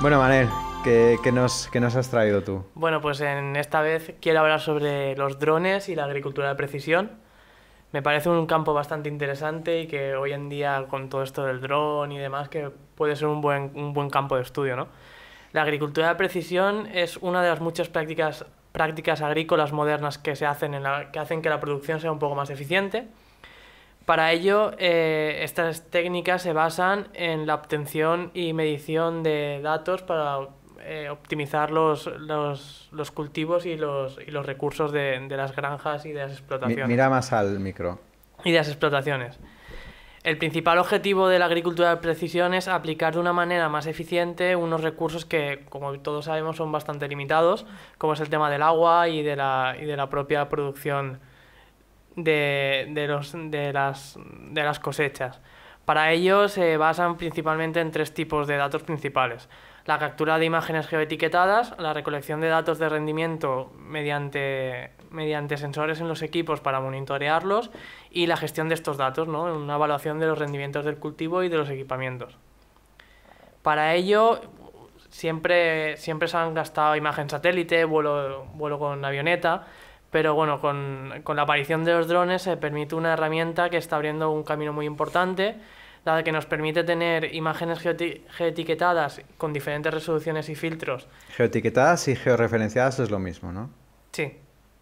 Bueno, Manel, ¿qué, nos, nos has traído tú? Bueno, pues en esta vez quiero hablar sobre los drones y la agricultura de precisión. Me parece un campo bastante interesante y que hoy en día con todo esto del dron y demás que puede ser un buen, un buen campo de estudio, ¿no? La agricultura de precisión es una de las muchas prácticas, prácticas agrícolas modernas que se hacen en la, que hacen que la producción sea un poco más eficiente para ello, eh, estas técnicas se basan en la obtención y medición de datos para eh, optimizar los, los, cultivos y los, recursos de, las granjas y de las explotaciones. Mira más al micro. Y de las explotaciones. El principal objetivo de la agricultura de precisión es aplicar de una manera más eficiente unos recursos que, como todos sabemos, son bastante limitados, como es el tema del agua y de la, y de la propia producción de, los, de, las, cosechas. Para ello se basan principalmente en tres tipos de datos principales. La captura de imágenes geoetiquetadas, la recolección de datos de rendimiento mediante, sensores en los equipos para monitorearlos y la gestión de estos datos, ¿no? una evaluación de los rendimientos del cultivo y de los equipamientos. Para ello siempre, siempre se han gastado imagen satélite, vuelo, vuelo con avioneta, pero bueno, con, la aparición de los drones se permite una herramienta que está abriendo un camino muy importante, la que nos permite tener imágenes geoetiquetadas con diferentes resoluciones y filtros. Geoetiquetadas y georreferenciadas es lo mismo, ¿no? Sí.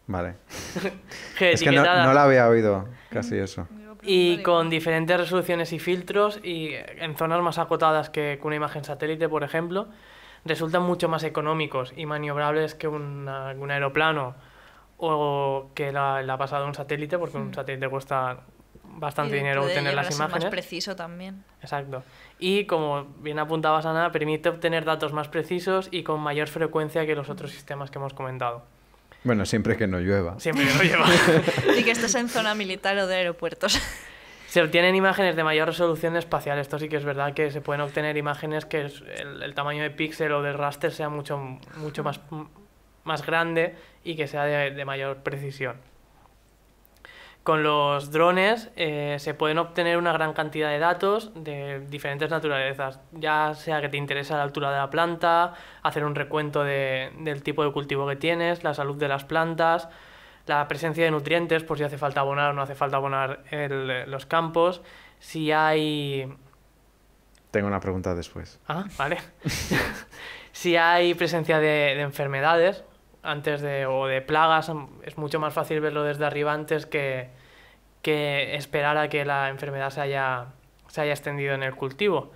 Vale. es que no, la había oído casi eso. Y con diferentes resoluciones y filtros y en zonas más acotadas que una imagen satélite, por ejemplo, resultan mucho más económicos y maniobrables que un, un aeroplano o que la, ha pasado un satélite, porque un hmm. satélite cuesta bastante dinero obtener las imágenes. más preciso también. Exacto. Y como bien apuntabas, Ana, permite obtener datos más precisos y con mayor frecuencia que los otros sistemas que hemos comentado. Bueno, siempre que no llueva. Siempre que no llueva. y que estés en zona militar o de aeropuertos. Se obtienen imágenes de mayor resolución espacial. Esto sí que es verdad que se pueden obtener imágenes que el, tamaño de píxel o de raster sea mucho, mucho más más grande y que sea de, mayor precisión. Con los drones eh, se pueden obtener una gran cantidad de datos de diferentes naturalezas, ya sea que te interesa la altura de la planta, hacer un recuento del tipo de cultivo que tienes, la salud de las plantas, la presencia de nutrientes, por si hace falta abonar o no hace falta abonar los campos, si hay... Tengo una pregunta después. Ah, vale. si hay presencia de enfermedades, antes de, o de plagas, mm, es mucho más fácil verlo desde arriba antes que, que esperar a que la enfermedad se haya, se haya extendido en el cultivo.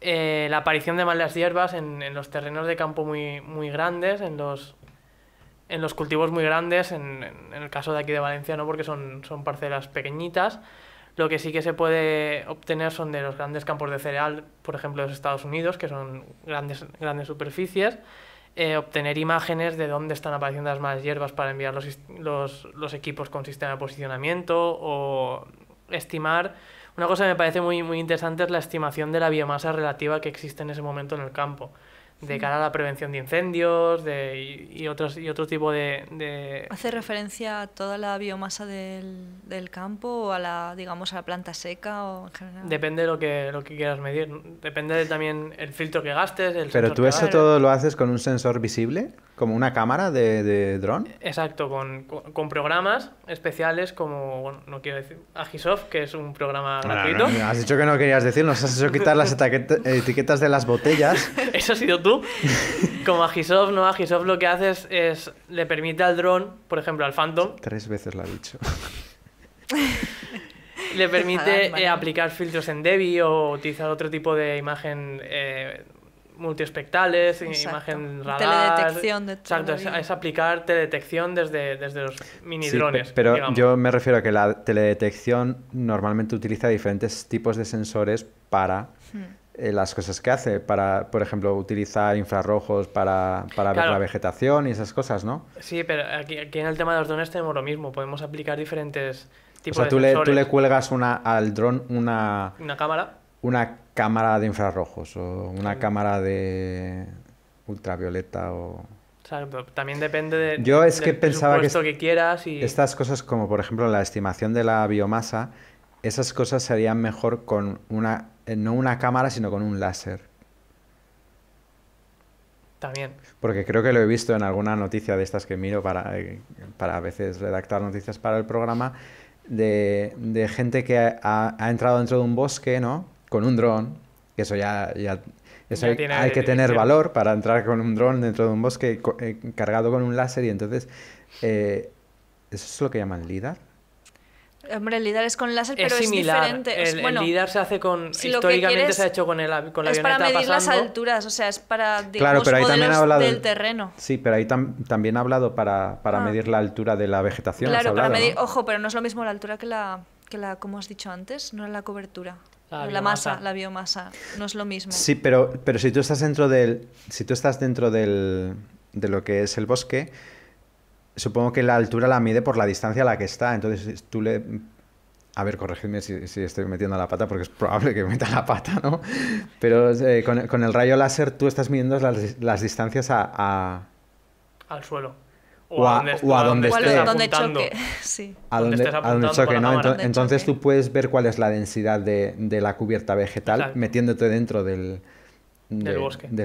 Eh, la aparición de malas hierbas en, en, los terrenos de campo muy, muy grandes, en los, en los cultivos muy grandes, en, en, el caso de aquí de Valencia no, porque son, son parcelas pequeñitas, lo que sí que se puede obtener son de los grandes campos de cereal, por ejemplo, de los Estados Unidos, que son grandes, grandes superficies. Eh, obtener imágenes de dónde están apareciendo las malas hierbas para enviar los, los, equipos con sistema de posicionamiento o estimar. Una cosa que me parece muy, muy interesante es la estimación de la biomasa relativa que existe en ese momento en el campo de mm. cara a la prevención de incendios de, y, otros, y otro tipo de, ¿Hace referencia a toda la biomasa del, campo o a la, digamos, a la planta seca o Depende de lo que, lo que quieras medir. Depende también el filtro que gastes. El ¿Pero tú eso todo lo haces con un sensor visible? ¿Como una cámara de, dron? Exacto, con, programas especiales como, no quiero decir, Agisoft, que es un programa gratuito. has dicho que no querías decir, nos has hecho quitar las etiquetas de las botellas. Eso ha sido tú. Como Agisoft, no, Agisoft lo que haces es, le permite al dron, por ejemplo, al Phantom... Tres veces lo ha dicho. le permite eh, aplicar filtros en Debi o utilizar otro tipo de imagen... Eh, multiespectrales, imagen radar. Teledetección de Exacto, es, aplicar teledetección desde, desde los mini drones. Pero yo me refiero a que la teledetección normalmente utiliza diferentes tipos de sensores para. Hmm. Eh, las cosas que hace, para, por ejemplo, utilizar infrarrojos para, para ver la vegetación y esas cosas, ¿no? Sí, pero aquí, en el tema de los drones tenemos lo mismo, podemos aplicar diferentes tipos de tú O Le, tú le cuelgas una, al dron una... Una cámara. Una cámara de infrarrojos o una cámara de ultravioleta o... Claro, también depende de, Yo es que pensaba que, quieras y... Estas cosas como por ejemplo la estimación de la biomasa, esas cosas serían mejor con una... Eh, no una cámara, sino con un láser. También. Porque creo que lo he visto en alguna noticia de estas que miro para, eh, para a veces redactar noticias para el programa, de, gente que ha, entrado dentro de un bosque, ¿no? con un dron, que eso ya, eso hay, que tener valor para entrar con un dron dentro de un bosque eh, cargado con un láser y entonces... Eh, ¿Eso es lo que llaman LIDAR? Hombre, el LIDAR es con láser, pero es, similar. es diferente. El, bueno, LIDAR se hace con. históricamente se ha hecho con, el, con la es Es para medir las alturas, o sea, es para. Digamos, claro, pero ahí también ha hablado. Del terreno. Sí, pero ahí también ha hablado para, para ah. medir la altura de la vegetación. Claro, para medir. Ojo, pero no es lo mismo la altura que la que la, como has dicho antes, no es la cobertura. La, masa, la biomasa, no es lo mismo. Sí, pero, pero si tú estás dentro del. Si tú estás dentro del, de lo que es el bosque, supongo que la altura la mide por la distancia a la que está. Entonces tú le. A ver, corregidme si, estoy metiendo la pata, porque es probable que meta la pata, ¿no? Pero eh, con, el rayo láser tú estás midiendo las, distancias a... Al suelo o, a, donde, choque. Entonces, tú puedes ver cuál es la densidad de, la cubierta vegetal metiéndote dentro del,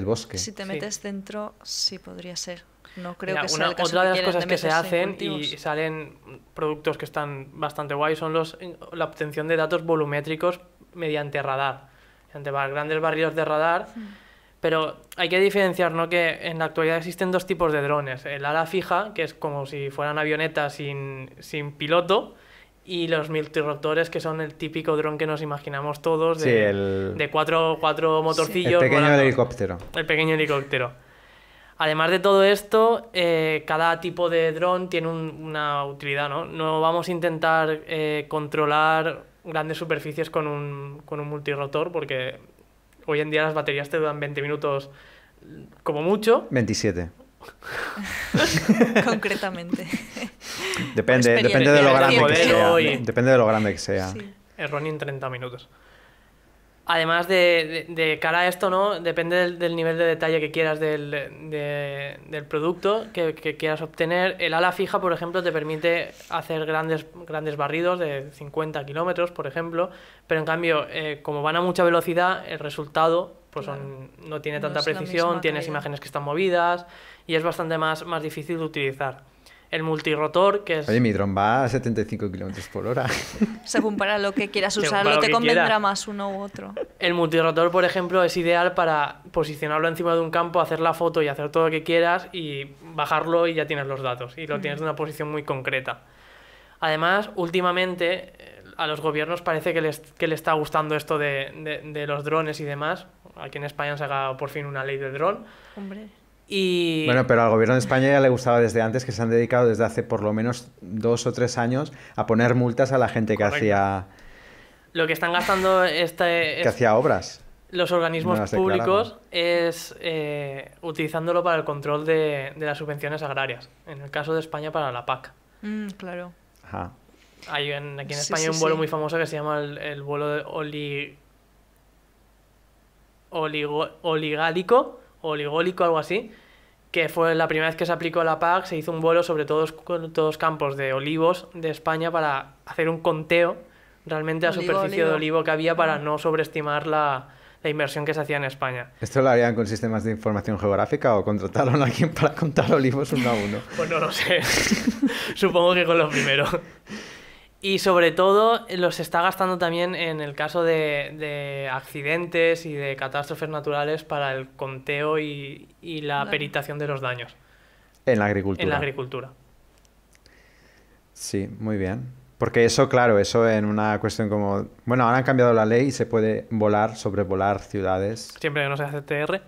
bosque. Si te metes dentro, sí podría ser. No creo que sea una, Otra de las cosas que se hacen y salen productos que están bastante guay son los, la obtención de datos volumétricos mediante radar. grandes barridos de radar. Mm. Pero hay que diferenciar ¿no? que en la actualidad existen dos tipos de drones. El ala fija, que es como si fueran avionetas sin, sin piloto, y los multirrotores, que son el típico dron que nos imaginamos todos, de, de cuatro, cuatro motorcillos. el pequeño helicóptero. El pequeño helicóptero. Además de todo esto, eh, cada tipo de dron tiene una utilidad, ¿no? No vamos a intentar eh, controlar grandes superficies con un, con un multirrotor porque hoy en día las baterías te dan 20 minutos como mucho. 27. Concretamente. Depende, depende de lo grande que sea. Depende de lo grande que sea. Sí. running 30 minutos. Además de, de, cara a esto, ¿no? Depende del, nivel de detalle que quieras del, producto que, quieras obtener. El ala fija, por ejemplo, te permite hacer grandes, grandes barridos de 50 kilómetros, por ejemplo. Pero en cambio, eh, como van a mucha velocidad, el resultado pues no tiene tanta precisión, tienes imágenes que están movidas y es bastante más, más difícil de utilizar el multirotor, que es... Oye, mi dron va a 75 kilómetros por hora. Según para lo que quieras usarlo, te convendrá más uno u otro. El multirrotor, por ejemplo, es ideal para posicionarlo encima de un campo, hacer la foto y hacer todo lo que quieras y bajarlo y ya tienes los datos. Y lo mm. tienes de una posición muy concreta. Además, últimamente eh, a los gobiernos parece que les, está gustando esto de, los drones y demás. Aquí en España se ha sacado por fin una ley de dron. Hombre. Bueno, pero al gobierno de España ya le gustaba desde antes que se han dedicado desde hace por lo menos dos o tres años a poner multas a la gente que hacía... Lo que están gastando este... Que hacía obras. Los organismos públicos es eh, utilizándolo para el control de, las subvenciones agrarias. En el caso de España para la PAC. Mm, claro. Ajá. Hay en, aquí en España un vuelo muy famoso que se llama el, vuelo de oligálico oligólico, algo así, que fue la primera vez que se aplicó la PAC, se hizo un vuelo sobre todos, los campos de olivos de España para hacer un conteo realmente a superficie de olivo que había para ah. no sobreestimar la, la inversión que se hacía en España. ¿Esto lo harían con sistemas de información geográfica o contrataron a alguien para contar olivos uno a uno? pues no lo sé. Supongo que con lo primero. Y sobre todo los está gastando también en el caso de, accidentes y de catástrofes naturales para el conteo y, la peritación de los daños. En la agricultura. En la agricultura. Sí, muy bien. Porque eso, claro, eso en una cuestión como... Bueno, ahora han cambiado la ley y se puede volar, sobrevolar ciudades. Siempre que no se CTR.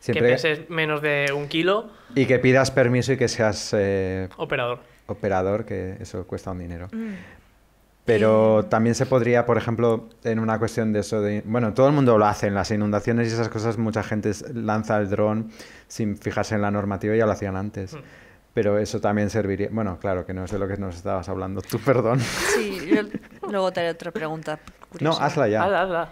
Siempre... Que peses menos de un kilo. Y que pidas permiso y que seas... Eh, Operador operador, que eso cuesta un dinero. Mm. Pero también se podría, por ejemplo, en una cuestión de eso, de, bueno, todo el mundo lo hace, en las inundaciones y esas cosas mucha gente lanza el dron sin fijarse en la normativa, ya lo hacían antes. Mm. Pero eso también serviría, bueno, claro, que no sé de lo que nos estabas hablando, tú perdón. Sí, yo, luego te haré otra pregunta. No, hazla ya.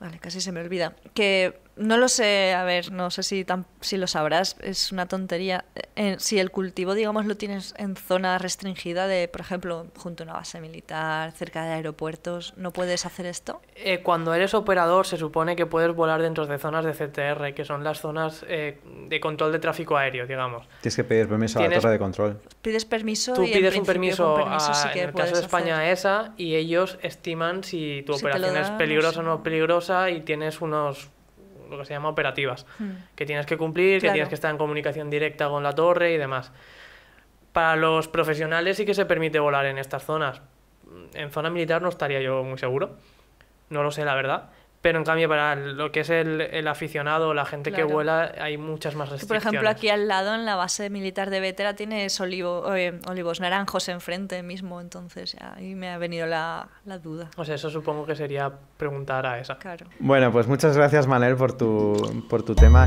Vale, casi se me olvida. Que no lo sé, a ver, no sé si, si lo sabrás, es una tontería. Eh, si el cultivo, digamos, lo tienes en zona restringida de, por ejemplo, junto a una base militar, cerca de aeropuertos, ¿no puedes hacer esto? Eh, cuando eres operador se supone que puedes volar dentro de zonas de CTR, que son las zonas eh, de control de tráfico aéreo, digamos. Tienes que pedir permiso a la torre de control. Pides permiso. Tú pides un permiso, a, en el caso de España esa y ellos estiman si tu operación es peligrosa o no peligrosa y tienes unos lo que se llama operativas, hmm. que tienes que cumplir, que tienes que estar en comunicación directa con la torre y demás. Para los profesionales sí que se permite volar en estas zonas. En zona militar no estaría yo muy seguro, no lo sé la verdad. Pero en cambio, para lo que es el, aficionado o la gente que vuela, hay muchas más restricciones. Por ejemplo, aquí al lado, en la base militar de Vetera, tienes olivo, eh, olivos naranjos enfrente mismo, entonces ahí me ha venido la, duda. O sea, eso supongo que sería preguntar a esa. Claro. Bueno, pues muchas gracias, Manel, por tu, por tu tema.